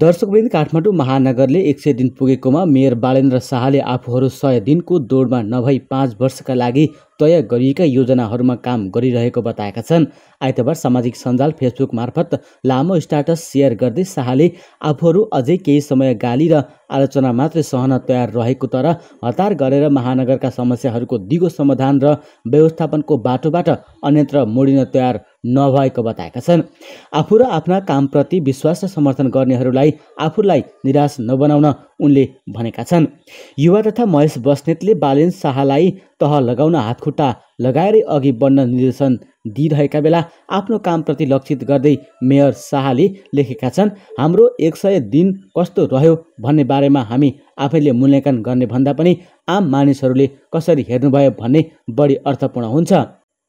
दर्शकवृन्द काठमाडौँ महानगरले एक सय दिन पुगेकोमा मेयर बालेन्द्र शाहले आफूहरू सय दिनको दौडमा नभई पाँच वर्षका लागि तय गरिएका योजनाहरूमा काम गरिरहेको बताएका छन् आइतबार सामाजिक सञ्जाल फेसबुक मार्फत लामो स्ट्याटस सेयर गर्दै शाहले आफूहरू अझै केही समय गाली र आलोचना मात्रै सहन तयार रहेको तर हतार गरेर महानगरका समस्याहरूको दिगो समाधान र व्यवस्थापनको बाटोबाट अन्यत्र मोडिन तयार नभएको बताएका छन् आफू र आफ्ना कामप्रति विश्वास र समर्थन गर्नेहरूलाई आफूलाई निराश नबनाउन उनले भनेका छन् युवा तथा महेश बस्नेतले बालेन शाहलाई तह लगाउन हातखुट्टा लगाएरै अघि बढ्न निर्देशन दिइरहेका बेला आफ्नो कामप्रति लक्षित गर्दै मेयर शाहले लेखेका छन् हाम्रो एक सय दिन कस्तो रह्यो भन्ने बारेमा हामी आफैले मूल्याङ्कन गर्ने भन्दा पनि आम मानिसहरूले कसरी हेर्नुभयो भन्ने बढी अर्थपूर्ण हुन्छ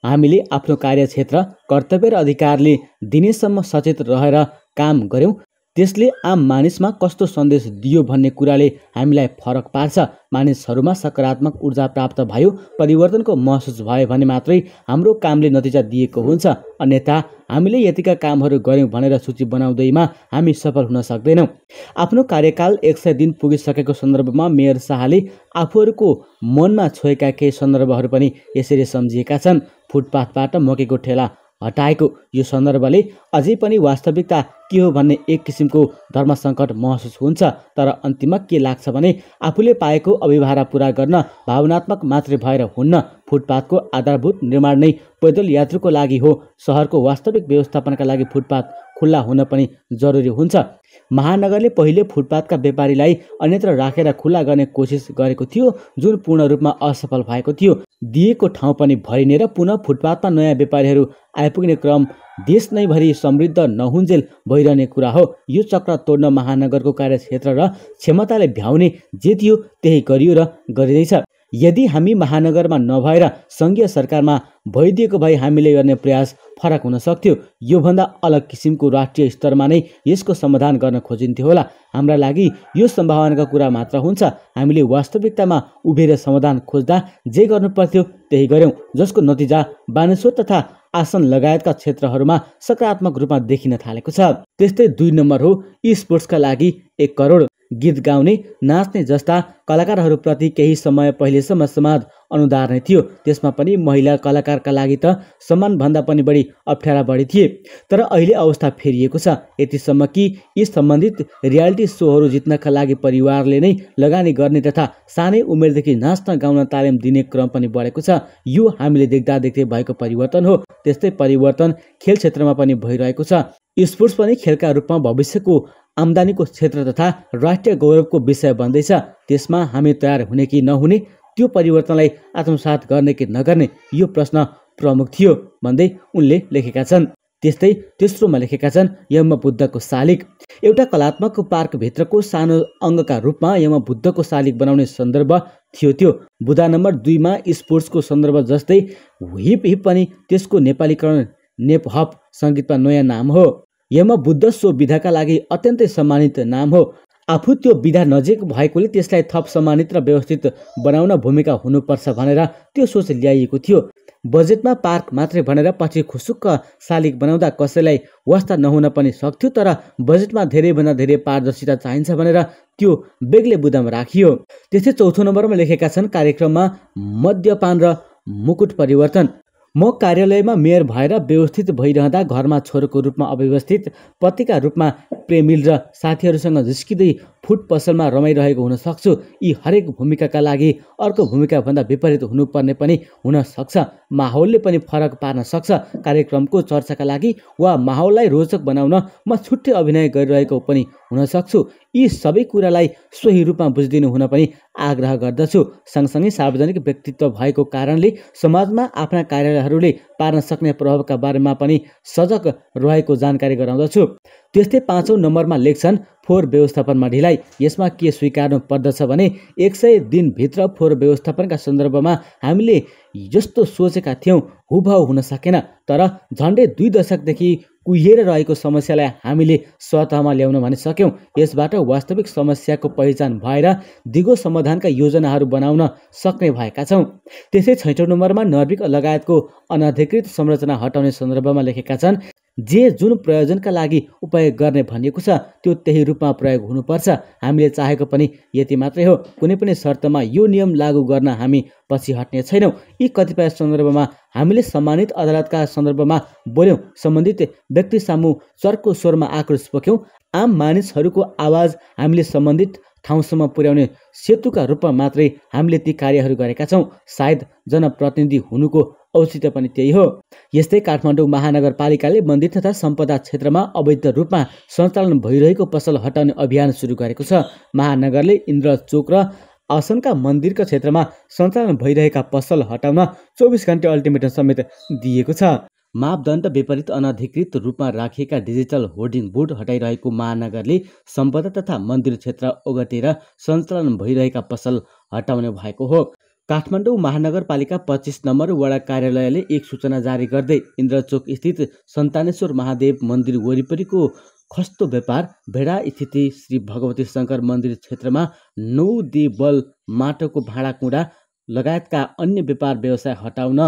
हामीले आफ्नो कार्यक्षेत्र कर्तव्य र अधिकारले दिनेसम्म सचेत रहेर काम गऱ्यौँ त्यसले आम मानिसमा कस्तो सन्देश दियो भन्ने कुराले हामीलाई फरक पार्छ मानिसहरूमा सकारात्मक ऊर्जा प्राप्त भयो परिवर्तनको महसुस भयो भने मात्रै हाम्रो कामले नतिजा दिएको हुन्छ अन्यथा हामीले यतिका कामहरू गऱ्यौँ भनेर सूची बनाउँदैमा हामी सफल हुन सक्दैनौँ आफ्नो कार्यकाल एक सय दिन पुगिसकेको सन्दर्भमा मेयर शाहले आफूहरूको मनमा छोएका केही सन्दर्भहरू पनि यसरी सम्झिएका छन् फुटपाथबाट मकेको ठेला हटाएको यो सन्दर्भले अझै पनि वास्तविकता के हो भन्ने एक किसिमको धर्म सङ्कट महसुस हुन्छ तर अन्तिममा के लाग्छ भने आफूले पाएको अभिभारा पुरा गर्न भावनात्मक मात्रै भएर हुन्न फुटपाथको आधारभूत निर्माण नै पैदल यात्रुको लागि हो सहरको वास्तविक व्यवस्थापनका लागि फुटपाथ खुल्ला हुन पनि जरुरी हुन्छ महानगरले पहिले फुटपाथका व्यापारीलाई अन्यत्र राखेर खुल्ला गर्ने कोसिस गरेको थियो जुन पूर्ण रूपमा असफल भएको थियो दिएको ठाउँ पनि भरिने र पुनः फुटपाथमा नयाँ व्यापारीहरू आइपुग्ने क्रम देश नै भरि समृद्ध नहुन्जेल भइरहने कुरा हो यो चक्र तोड्न महानगरको कार्यक्षेत्र र क्षमताले भ्याउने जे थियो त्यही गरियो र गरिँदैछ यदि हामी महानगरमा नभएर सङ्घीय सरकारमा भइदिएको भए हामीले गर्ने प्रयास फरक हुन सक्थ्यो योभन्दा अलग किसिमको राष्ट्रिय स्तरमा नै यसको समाधान गर्न खोजिन्थ्यो होला हाम्रा लागि यो सम्भावनाका कुरा मात्र हुन्छ हामीले वास्तविकतामा उभिएर समाधान खोज्दा जे गर्नु पर्थ्यो त्यही गऱ्यौँ जसको नतिजा बानेश्वर तथा आसन लगायतका क्षेत्रहरूमा सकारात्मक रूपमा देखिन थालेको छ त्यस्तै दुई नम्बर हो स्पोर्ट्सका लागि एक करोड गीत गाउने नाच्ने जस्ता कलाकारहरूप्रति केही समय पहिलेसम्म समाज अनुदार नै थियो त्यसमा पनि महिला कलाकारका लागि त सम्मानभन्दा पनि बढी अप्ठ्यारा बढी थिए तर अहिले अवस्था फेरिएको छ यतिसम्म कि यी सम्बन्धित रियालिटी सोहरू जित्नका लागि परिवारले नै लगानी गर्ने तथा सानै उमेरदेखि नाच्न गाउन तालिम दिने क्रम पनि बढेको छ यो हामीले देख्दा देख्दै भएको परिवर्तन हो त्यस्तै परिवर्तन खेल क्षेत्रमा पनि भइरहेको छ स्पोर्ट्स पनि खेलका रूपमा भविष्यको आम्दानीको क्षेत्र तथा राष्ट्रिय गौरवको विषय बन्दैछ त्यसमा हामी तयार हुने कि नहुने त्यो परिवर्तनलाई आत्मसात गर्ने कि नगर्ने यो प्रश्न प्रमुख थियो भन्दै उनले लेखेका छन् त्यस्तै तेस्रोमा लेखेका छन् बुद्धको शालिक एउटा कलात्मक पार्कभित्रको सानो अङ्गका रूपमा यम बुद्धको शालिक बनाउने सन्दर्भ थियो त्यो बुधा नम्बर दुईमा स्पोर्ट्सको सन्दर्भ जस्तै हिप हिप पनि त्यसको नेपालीकरण नेपहप सङ्गीतमा नयाँ नाम हो सो विधाका लागि अत्यन्तै सम्मानित नाम हो आफू त्यो विधा नजिक भएकोले त्यसलाई थप सम्मानित र व्यवस्थित बनाउन भूमिका हुनुपर्छ भनेर त्यो सोच ल्याइएको थियो बजेटमा पार्क मात्रै भनेर पछि खुसुक्क शालिक बनाउँदा कसैलाई वास्ता नहुन पनि सक्थ्यो तर बजेटमा धेरैभन्दा धेरै पारदर्शिता चाहिन्छ भनेर त्यो बेग्लै बुदामा राखियो त्यस्तै चौथो नम्बरमा लेखेका छन् कार्यक्रममा मद्यपान र मुकुट परिवर्तन म कार्यालयमा मेयर भएर व्यवस्थित भइरहँदा घरमा छोरोको रूपमा अव्यवस्थित पतिका रूपमा प्रेमिल र साथीहरूसँग झिस्किँदै फुट पसलमा रमाइरहेको हुनसक्छु यी हरेक भूमिकाका लागि अर्को भूमिकाभन्दा विपरीत हुनुपर्ने पनि हुनसक्छ माहौलले पनि फरक पार्न सक्छ कार्यक्रमको चर्चाका लागि वा माहौललाई रोचक बनाउन म छुट्टै अभिनय गरिरहेको पनि हुन सक्छु यी सबै कुरालाई सोही रूपमा बुझिदिनु हुन पनि आग्रह गर्दछु सँगसँगै सार्वजनिक व्यक्तित्व भएको कारणले समाजमा आफ्ना कार्यालयहरूले पार्न सक्ने प्रभावका बारेमा पनि सजग रहेको जानकारी गराउँदछु त्यस्तै पाँचौँ नम्बरमा लेख्छन् फोहोर व्यवस्थापनमा ढिलाइ यसमा के स्वीकार्नु पर्दछ भने एक सय दिनभित्र फोहोर व्यवस्थापनका सन्दर्भमा हामीले जस्तो सोचेका थियौँ हुभाउ हुन सकेन तर झन्डै दुई दशकदेखि कुहिएर रहेको समस्यालाई हामीले सतहमा ल्याउन भने सक्यौँ यसबाट वास्तविक समस्याको पहिचान भएर दिगो समाधानका योजनाहरू बनाउन सक्ने भएका छौँ त्यसै छैटौँ नम्बरमा नर्विक लगायतको अनधिकृत संरचना हटाउने सन्दर्भमा लेखेका छन् जे जुन प्रयोजनका लागि उपयोग गर्ने भनिएको छ त्यो त्यही रूपमा प्रयोग हुनुपर्छ हामीले चाहेको पनि यति मात्रै हो कुनै पनि शर्तमा यो नियम लागू गर्न हामी पछि हट्ने छैनौँ यी कतिपय सन्दर्भमा हामीले सम्मानित अदालतका सन्दर्भमा बोल्यौँ सम्बन्धित व्यक्ति सामु चर्को स्वरमा आक्रोश पोख्यौँ आम मानिसहरूको आवाज हामीले सम्बन्धित ठाउँसम्म पुर्याउने सेतुका रूपमा मात्रै हामीले ती कार्यहरू गरेका छौँ सायद जनप्रतिनिधि हुनुको औचित्य पनि त्यही हो यस्तै काठमाडौँ महानगरपालिकाले मन्दिर तथा सम्पदा क्षेत्रमा अवैध रूपमा सञ्चालन भइरहेको पसल हटाउने अभियान सुरु गरेको छ महानगरले इन्द्र चोक र आसनका मन्दिरका क्षेत्रमा सञ्चालन भइरहेका पसल हटाउन चौबिस घन्टे अल्टिमेटम समेत दिएको छ मापदण्ड विपरीत अनधिकृत रूपमा राखिएका डिजिटल होर्डिङ बोर्ड हटाइरहेको महानगरले सम्पदा तथा मन्दिर क्षेत्र ओगटेर सञ्चालन भइरहेका पसल हटाउने भएको हो काठमाडौँ महानगरपालिका पच्चिस नम्बर वडा कार्यालयले एक सूचना जारी गर्दै इन्द्रचोक स्थित सन्तानेश्वर महादेव मन्दिर वरिपरिको खस्तो व्यापार भेडा स्थिति श्री भगवती शङ्कर मन्दिर क्षेत्रमा नौ दि बल माटोको भाँडाकुँडा लगायतका अन्य व्यापार व्यवसाय हटाउन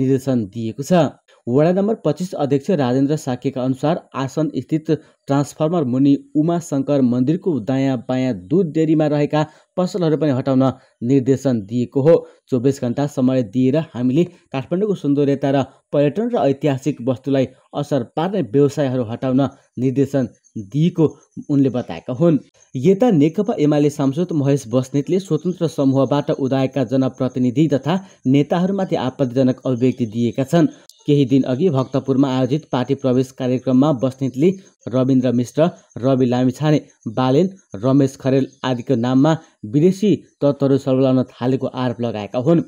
निर्देशन दिएको छ वडा नम्बर पच्चिस अध्यक्ष राजेन्द्र साकेका अनुसार आसन स्थित ट्रान्सफर्मर मुनि उमा शङ्कर मन्दिरको दायाँ बायाँ दुध डेरीमा रहेका पसलहरू पनि हटाउन निर्देशन दिएको हो चौबिस घन्टा समय दिएर हामीले काठमाडौँको सौन्दर्यता र पर्यटन र ऐतिहासिक वस्तुलाई असर पार्ने व्यवसायहरू हटाउन निर्देशन दिएको उनले बताएका हुन् यता नेकपा एमाले सांसद महेश बस्नेतले स्वतन्त्र समूहबाट उदाएका जनप्रतिनिधि तथा नेताहरूमाथि आपत्तिजनक अभिव्यक्ति दिएका छन् केही दिन अघि भक्तपुरमा आयोजित पार्टी प्रवेश कार्यक्रममा बस्नेतले रविन्द्र मिश्र रवि लामिछाने बालेन रमेश खरेल आदिको नाममा विदेशी तत्त्वहरू सल्लाउन थालेको आरोप लगाएका हुन्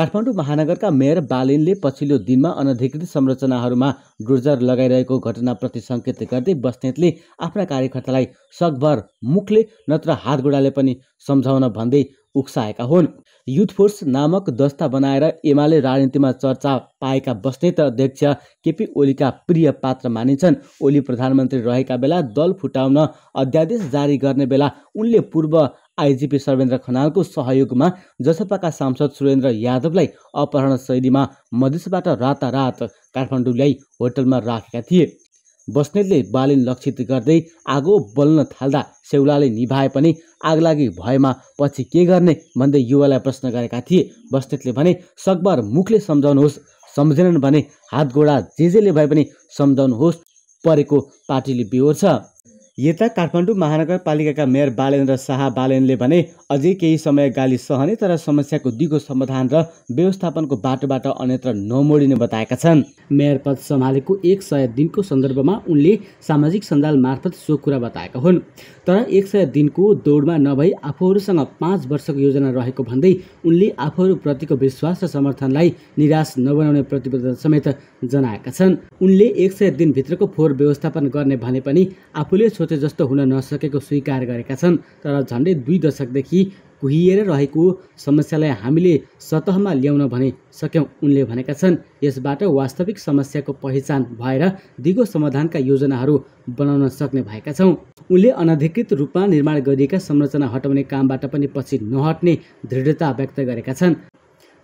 काठमाडौँ महानगरका मेयर बालेनले पछिल्लो दिनमा अनधिकृत संरचनाहरूमा डुर्जर लगाइरहेको घटनाप्रति सङ्केत गर्दै बस्नेतले आफ्ना कार्यकर्तालाई सकभर मुखले नत्र हात पनि सम्झाउन भन्दै उक्साएका हुन् युथ फोर्स नामक दस्ता बनाएर एमाले राजनीतिमा चर्चा पाएका बस्नेत अध्यक्ष केपी ओलीका प्रिय पात्र मानिन्छन् ओली प्रधानमन्त्री रहेका बेला दल फुटाउन अध्यादेश जारी गर्ने बेला उनले पूर्व आइजिपी सर्वेन्द्र खनालको सहयोगमा जसपाका सांसद सुरेन्द्र यादवलाई अपहरण शैलीमा मधेसबाट रातारात काठमाडौँ ल्याई होटलमा राखेका थिए बस्नेतले बालिन लक्षित गर्दै आगो बल्न थाल्दा सेउलाले निभाए पनि आगलागी भएमा पछि के गर्ने भन्दै युवालाई प्रश्न गरेका थिए बस्नेतले भने सकभर मुखले सम्झाउनुहोस् सम्झेनन् भने हात घोडा जे जेले भए पनि सम्झाउनुहोस् परेको पार्टीले बिहोर्छ यता काठमाडौँ महानगरपालिकाका मेयर बालेन्द्र शाह बालेनले भने अझै केही समय गाली सहने तर समस्याको दिगो समाधान र व्यवस्थापनको बाटोबाट अन्यत्र नमोडिने बताएका छन् मेयर पद सम्हालेको एक सय दिनको सन्दर्भमा उनले सामाजिक सञ्जाल मार्फत सो कुरा बताएका हुन् तर एक सय दिनको दौडमा नभई आफूहरूसँग पाँच वर्षको योजना रहेको भन्दै उनले आफूहरूप्रतिको विश्वास र समर्थनलाई निराश नबनाउने प्रतिबद्धता समेत जनाएका छन् उनले एक सय दिनभित्रको फोहोर व्यवस्थापन गर्ने भने पनि आफूले सोचे जस्तो हुन नसकेको स्वीकार गरेका छन् तर झन्डै दुई दशकदेखि कुहिएर रहेको समस्यालाई हामीले सतहमा ल्याउन भने सक्यौँ उनले भनेका छन् यसबाट वास्तविक समस्याको पहिचान भएर दिगो समाधानका योजनाहरू बनाउन सक्ने भएका छौँ उनले अनधिकृत रूपमा निर्माण गरिएका संरचना हटाउने कामबाट पनि पछि नहट्ने दृढता व्यक्त गरेका छन्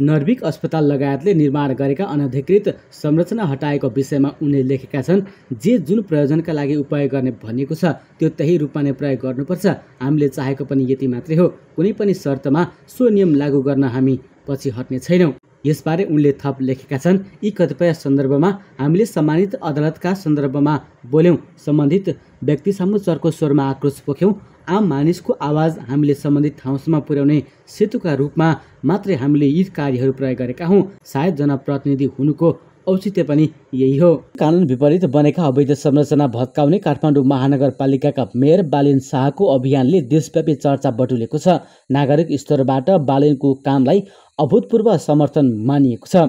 नर्विक अस्पताल लगायतले निर्माण गरेका अनधिकृत संरचना हटाएको विषयमा उनले लेखेका छन् जे जुन प्रयोजनका लागि उपयोग गर्ने भनिएको छ त्यो त्यही रूपमा नै प्रयोग गर्नुपर्छ हामीले चाहेको पनि यति मात्रै हो कुनै पनि शर्तमा सो नियम लागू गर्न हामी पछि हट्ने छैनौँ यसबारे उनले थप लेखेका छन् यी कतिपय सन्दर्भमा हामीले सम्मानित अदालतका सन्दर्भमा बोल्यौँ सम्बन्धित व्यक्तिसम्म चर्को स्वरमा आक्रोश पोख्यौँ आम मानिसको आवाज हामीले सम्बन्धित ठाउँसम्म पुर्याउने सेतुका रूपमा मात्रै हामीले यी कार्यहरू प्रयोग गरेका हौँ सायद जनप्रतिनिधि हुनुको औचित्य पनि यही हो कानुन विपरीत बनेका अवैध संरचना भत्काउने काठमाडौँ महानगरपालिकाका मेयर बालिन शाहको अभियानले देशव्यापी चर्चा बटुलेको छ नागरिक स्तरबाट बालिनको कामलाई अभूतपूर्व समर्थन मानिएको छ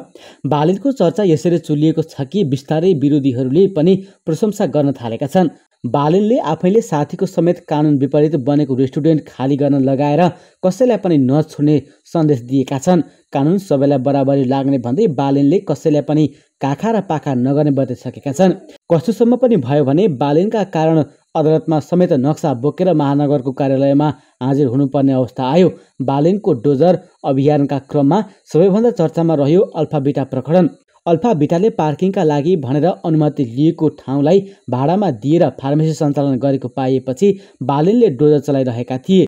बालिनको चर्चा यसरी चुलिएको छ कि बिस्तारै विरोधीहरूले पनि प्रशंसा गर्न थालेका छन् बालिनले आफैले साथीको समेत कानुन विपरीत बनेको रेस्टुरेन्ट खाली गर्न लगाएर कसैलाई पनि नछोड्ने सन्देश दिएका छन् कानुन सबैलाई बराबरी लाग्ने भन्दै बालिनले कसैलाई पनि काखा र पाखा नगर्ने बताइसकेका छन् कस्तोसम्म पनि भयो भने बालिनका कारण अदालतमा समेत नक्सा बोकेर महानगरको कार्यालयमा हाजिर हुनुपर्ने अवस्था आयो बालिनको डोजर अभियानका क्रममा सबैभन्दा चर्चामा रह्यो अल्फाबिटा प्रकरण अल्फाबिटाले पार्किङका लागि भनेर अनुमति लिएको ठाउँलाई भाडामा दिएर फार्मेसी सञ्चालन गरेको पाइएपछि बालिनले डोजर चलाइरहेका थिए